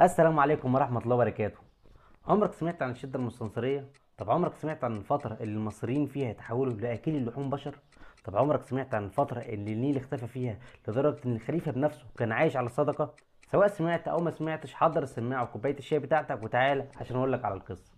السلام عليكم ورحمة الله وبركاته عمرك سمعت عن الشدة المستنصرية؟ طب عمرك سمعت عن الفترة اللي المصريين فيها تحولوا لأكل اللحوم بشر؟ طب عمرك سمعت عن الفترة اللي النيل اختفى فيها لدرجة إن الخليفة بنفسه كان عايش على الصدقة؟ سواء سمعت أو ما سمعتش حضر السماعة وكوباية الشاي بتاعتك وتعالى عشان أقول لك على القصة.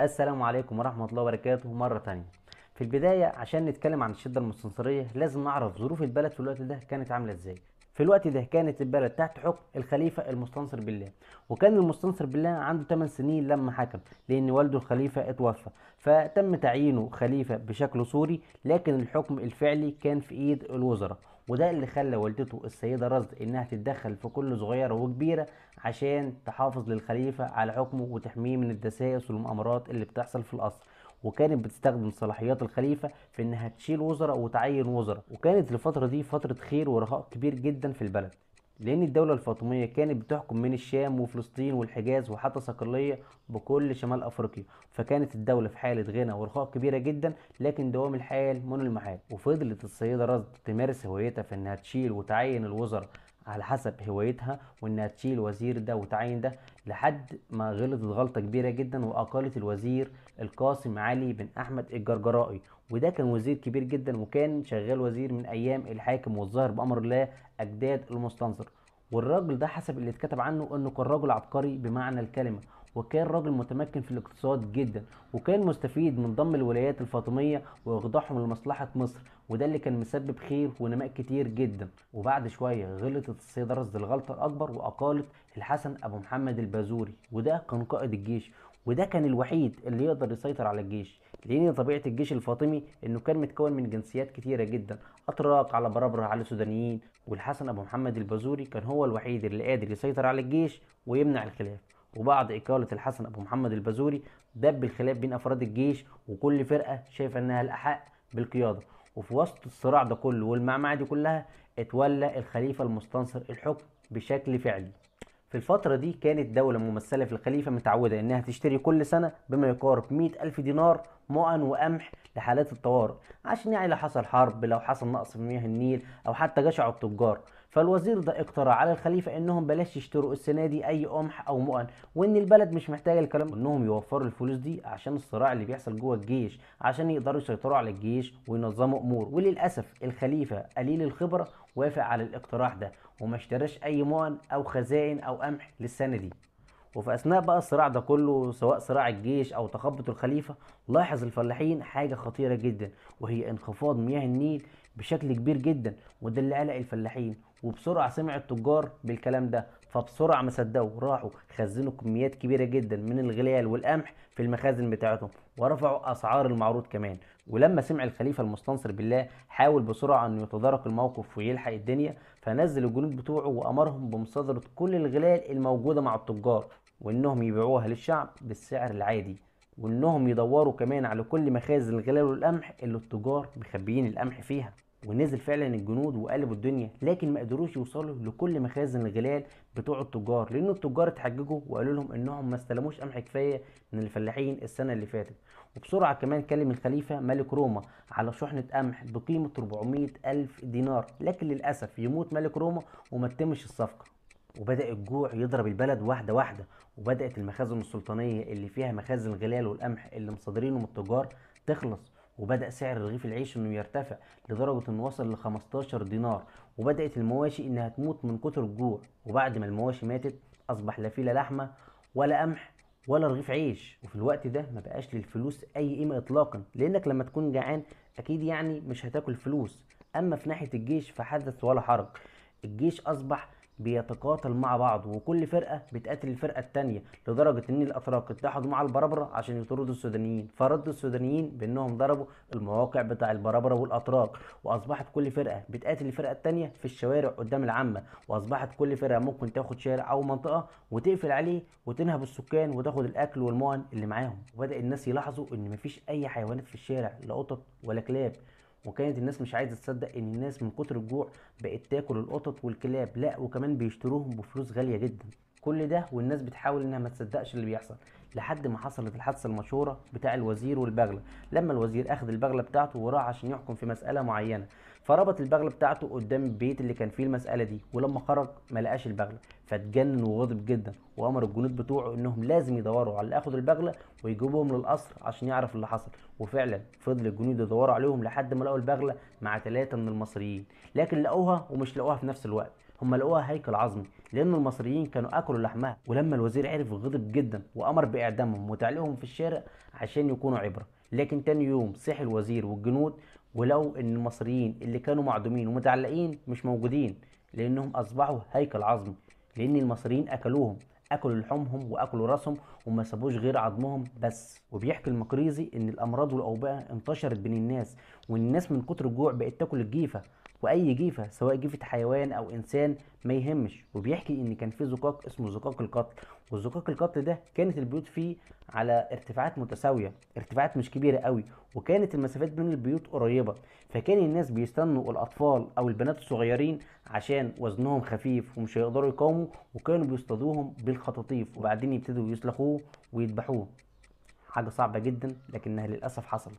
السلام عليكم ورحمة الله وبركاته مرة تانية في البداية عشان نتكلم عن الشدة المستنصرية لازم نعرف ظروف البلد في الوقت ده كانت عاملة ازاي في الوقت ده كانت البلد تحت حكم الخليفة المستنصر بالله وكان المستنصر بالله عنده 8 سنين لما حكم لأن والده الخليفة اتوفى فتم تعيينه خليفة بشكل صوري لكن الحكم الفعلي كان في إيد الوزراء وده اللي خلى والدته السيدة رزد إنها تتدخل في كل صغيرة وكبيرة عشان تحافظ للخليفة على حكمه وتحميه من الدسائس والمؤامرات اللي بتحصل في القصر وكانت بتستخدم صلاحيات الخليفة في إنها تشيل وزراء وتعين وزراء وكانت الفترة دي فترة خير ورخاء كبير جدا في البلد لأن الدولة الفاطمية كانت بتحكم من الشام وفلسطين والحجاز وحتى صقلية بكل شمال أفريقيا فكانت الدولة في حالة غنى ورخاء كبيرة جدا لكن دوام الحال من المحال وفضلت السيدة رصد تمارس هويتها في إنها تشيل وتعين الوزراء على حسب هوايتها وانها تشيل وزير ده وتعين ده لحد ما غلطت غلطه كبيره جدا واقالت الوزير القاسم علي بن احمد الجرجرائي وده كان وزير كبير جدا وكان شغال وزير من ايام الحاكم والظاهر بامر الله اجداد المستنصر والراجل ده حسب اللي اتكتب عنه انه كان راجل عبقري بمعنى الكلمه وكان راجل متمكن في الاقتصاد جدا وكان مستفيد من ضم الولايات الفاطمية وإخضاعهم لمصلحة مصر وده اللي كان مسبب خير ونماء كتير جدا وبعد شوية غلطت السيدة رصد الغلطة الأكبر وأقالت الحسن أبو محمد البازوري وده كان قائد الجيش وده كان الوحيد اللي يقدر يسيطر على الجيش لان طبيعه الجيش الفاطمي انه كان متكون من جنسيات كتيره جدا اتراك على بربره على سودانيين والحسن ابو محمد البازوري كان هو الوحيد اللي قادر يسيطر على الجيش ويمنع الخلاف وبعد إقالة الحسن أبو محمد البازوري دب الخلاف بين أفراد الجيش وكل فرقة شايفة إنها الأحق بالقيادة وفي وسط الصراع ده كله والمعمعة دي كلها اتولى الخليفة المستنصر الحكم بشكل فعلي في الفترة دي كانت دولة ممثلة في الخليفة متعودة إنها تشتري كل سنة بما يقارب 100 ألف دينار مؤن وقمح لحالات الطوارئ عشان يعني لو حصل حرب لو حصل نقص في مياه النيل أو حتى جشع التجار فالوزير ده اقترح على الخليفه انهم بلاش يشتروا السنه دي اي قمح او مؤن وان البلد مش محتاجه الكلام انهم يوفروا الفلوس دي عشان الصراع اللي بيحصل جوه الجيش عشان يقدروا يسيطروا على الجيش وينظموا امور وللاسف الخليفه قليل الخبره وافق على الاقتراح ده وما اشتراش اي مؤن او خزائن او قمح للسنه دي وفي اثناء بقى الصراع ده كله سواء صراع الجيش او تخبط الخليفه لاحظ الفلاحين حاجه خطيره جدا وهي انخفاض مياه النيل بشكل كبير جدا وده اللي قلق الفلاحين وبسرعه سمع التجار بالكلام ده فبسرعه ما صدقوا راحوا خزنوا كميات كبيره جدا من الغلال والقمح في المخازن بتاعتهم ورفعوا اسعار المعروض كمان ولما سمع الخليفه المستنصر بالله حاول بسرعه انه يتدارك الموقف ويلحق الدنيا فنزل الجنود بتوعه وامرهم بمصادره كل الغلال الموجوده مع التجار وانهم يبيعوها للشعب بالسعر العادي وانهم يدوروا كمان على كل مخازن الغلال والقمح اللي التجار مخبيين القمح فيها ونزل فعلا الجنود وقلبوا الدنيا لكن ما قدروش يوصلوا لكل مخازن الغلال بتوع التجار لان التجار اتحججوا وقالوا لهم انهم ما استلموش قمح كفايه من الفلاحين السنه اللي فاتت وبسرعه كمان كلم الخليفه ملك روما على شحنه قمح بقيمه 400 الف دينار لكن للاسف يموت ملك روما وما تتمش الصفقه وبدأ الجوع يضرب البلد واحدة واحدة وبدأت المخازن السلطانية اللي فيها مخازن الغلال والقمح اللي مصادرينه من التجار تخلص وبدأ سعر رغيف العيش انه يرتفع لدرجة انه وصل ل 15 دينار وبدأت المواشي انها تموت من كتر الجوع وبعد ما المواشي ماتت اصبح لا في لا لحمة ولا قمح ولا رغيف عيش وفي الوقت ده ما بقاش للفلوس اي قيمة اطلاقا لانك لما تكون جعان اكيد يعني مش هتاكل فلوس اما في ناحية الجيش فحدث ولا حرج الجيش اصبح بيتقاتل مع بعض وكل فرقه بتقاتل الفرقه الثانيه لدرجه ان الاتراك اتحدوا مع البرابره عشان يطردوا السودانيين فردوا السودانيين بانهم ضربوا المواقع بتاع البرابره والاتراك واصبحت كل فرقه بتقاتل الفرقه الثانيه في الشوارع قدام العامه واصبحت كل فرقه ممكن تاخد شارع او منطقه وتقفل عليه وتنهب السكان وتاخد الاكل والمؤن اللي معاهم وبدا الناس يلاحظوا ان مفيش اي حيوانات في الشارع لا قطط ولا كلاب وكانت الناس مش عايزه تصدق ان الناس من كتر الجوع بقت تاكل القطط والكلاب لا وكمان بيشتروهم بفلوس غاليه جدا كل ده والناس بتحاول انها ما تصدقش اللي بيحصل لحد ما حصلت الحادثه المشهوره بتاع الوزير والبغله لما الوزير اخذ البغله بتاعته وراح عشان يحكم في مساله معينه فربط البغله بتاعته قدام البيت اللي كان فيه المساله دي ولما خرج ما لقاش البغله فاتجنن وغضب جدا وامر الجنود بتوعه انهم لازم يدوروا على اللي أخذ البغله ويجيبوهم للقصر عشان يعرف اللي حصل وفعلا فضل الجنود يدوروا عليهم لحد ما لقوا البغله مع ثلاثه من المصريين لكن لقوها ومش لقوها في نفس الوقت هم لقوها هيكل عظمي لان المصريين كانوا اكلوا لحمها ولما الوزير عرف غضب جدا وامر باعدامهم وتعليقهم في الشارع عشان يكونوا عبره لكن تاني يوم صحي الوزير والجنود ولو ان المصريين اللي كانوا معدومين ومتعلقين مش موجودين لانهم اصبحوا هيكل عظمي لان المصريين اكلوهم اكلوا لحومهم واكلوا راسهم وما سابوش غير عظمهم بس وبيحكي المقريزي ان الامراض والاوبئه انتشرت بين الناس والناس من كتر الجوع بقت تاكل الجيفه واي جيفه سواء جيفه حيوان او انسان ما يهمش وبيحكي ان كان في زقاق اسمه زقاق القتل والزقاق القتل ده كانت البيوت فيه على ارتفاعات متساويه ارتفاعات مش كبيره قوي وكانت المسافات بين البيوت قريبه فكان الناس بيستنوا الاطفال او البنات الصغيرين عشان وزنهم خفيف ومش هيقدروا يقاوموا وكانوا بيصطادوهم بالخطاطيف وبعدين يبتدوا يسلخوه ويذبحوه حاجه صعبه جدا لكنها للاسف حصلت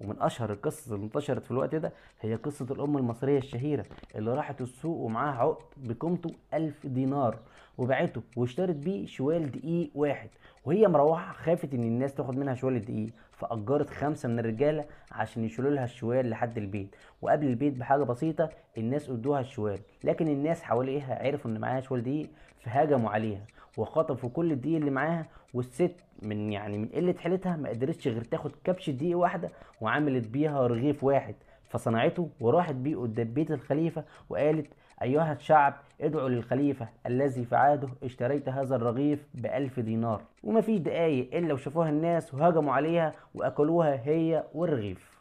ومن اشهر القصص اللي انتشرت في الوقت ده هي قصه الام المصريه الشهيره اللي راحت السوق ومعاها عقد بقيمته 1000 دينار وباعته واشترت بيه شوال دقيق واحد وهي مروحه خافت ان الناس تاخد منها شوال الدقيق فاجرت خمسه من الرجاله عشان يشيلوا لها الشوال لحد البيت وقبل البيت بحاجه بسيطه الناس ادوها الشوال لكن الناس حواليها عرفوا ان معاها شوال دقيق فهاجموا عليها وخطفوا كل الدقيق اللي معاها والست من يعني من قله حيلتها ما قدرتش غير تاخد كبش دقيق واحده وعملت بيها رغيف واحد فصنعته وراحت بيه قدام بيت الخليفه وقالت ايها الشعب ادعوا للخليفه الذي في عاده اشتريت هذا الرغيف 1000 دينار ومفيش دقايق الا وشافوها الناس وهجموا عليها واكلوها هي والرغيف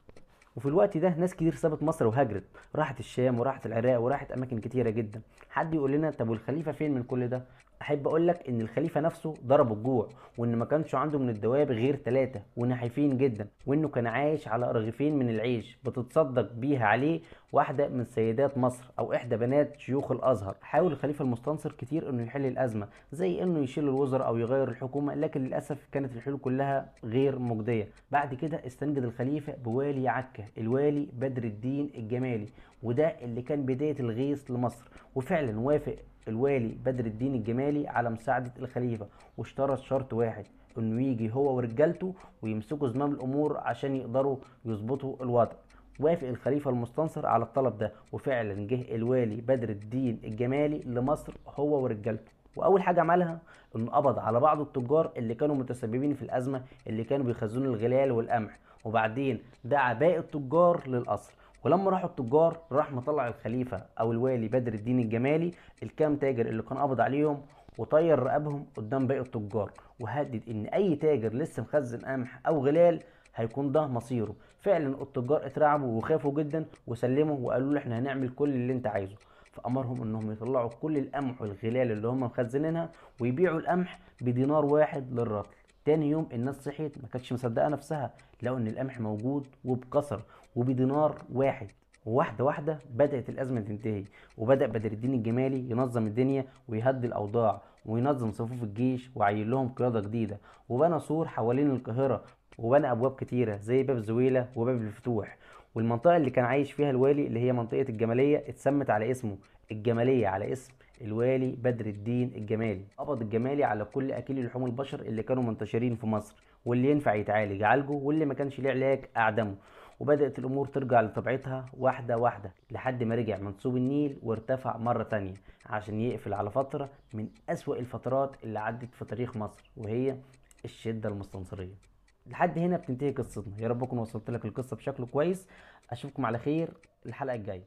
وفي الوقت ده ناس كتير سابت مصر وهاجرت راحت الشام وراحت العراق وراحت اماكن كتيره جدا حد يقول لنا طب والخليفه فين من كل ده احب اقول لك ان الخليفه نفسه ضرب الجوع وان ما كانش عنده من الدواب غير ثلاثه ونحيفين جدا وانه كان عايش على رغيفين من العيش بتتصدق بيها عليه واحده من سيدات مصر او احدى بنات شيوخ الازهر حاول الخليفه المستنصر كتير انه يحل الازمه زي انه يشيل الوزراء او يغير الحكومه لكن للاسف كانت الحلول كلها غير مجديه بعد كده استنجد الخليفه بوالي عكا الوالي بدر الدين الجمالي وده اللي كان بداية الغيث لمصر وفعلا وافق الوالي بدر الدين الجمالي على مساعدة الخليفة واشترط شرط واحد انه يجي هو ورجالته ويمسكوا زمام الامور عشان يقدروا يظبطوا الوضع وافق الخليفة المستنصر على الطلب ده وفعلا جه الوالي بدر الدين الجمالي لمصر هو ورجالته واول حاجه عملها انه قبض على بعض التجار اللي كانوا متسببين في الازمه اللي كانوا بيخزنوا الغلال والقمح وبعدين دعا باقي التجار للقصر ولما راحوا التجار راح مطلع الخليفه او الوالي بدر الدين الجمالي الكام تاجر اللي كان قبض عليهم وطير رقابهم قدام باقي التجار وهدد ان اي تاجر لسه مخزن قمح او غلال هيكون ده مصيره فعلا التجار اترعبوا وخافوا جدا وسلموا وقالوا له احنا هنعمل كل اللي انت عايزه فامرهم انهم يطلعوا كل القمح والغلال اللي هم مخزنينها ويبيعوا القمح بدينار واحد للرطل تاني يوم الناس صحيت ما كانتش مصدقه نفسها لقوا ان القمح موجود وبكثر وبدينار واحد وواحدة واحدة بدأت الأزمة تنتهي وبدأ بدر الدين الجمالي ينظم الدنيا ويهدي الأوضاع وينظم صفوف الجيش وعين لهم قيادة جديدة وبنى سور حوالين القاهرة وبنى أبواب كتيرة زي باب زويلة وباب الفتوح والمنطقة اللي كان عايش فيها الوالي اللي هي منطقة الجمالية اتسمت على اسمه الجمالية على اسم الوالي بدر الدين الجمالي قبض الجمالي على كل اكل لحوم البشر اللي كانوا منتشرين في مصر واللي ينفع يتعالج عالجه واللي ما كانش ليه علاج اعدمه وبدأت الأمور ترجع لطبيعتها واحدة واحدة لحد ما رجع منسوب النيل وارتفع مرة تانية عشان يقفل على فترة من أسوأ الفترات اللي عدت في تاريخ مصر وهي الشدة المستنصرية لحد هنا بتنتهي قصتنا يا رب اكون وصلت لك القصة بشكل كويس أشوفكم على خير الحلقة الجاية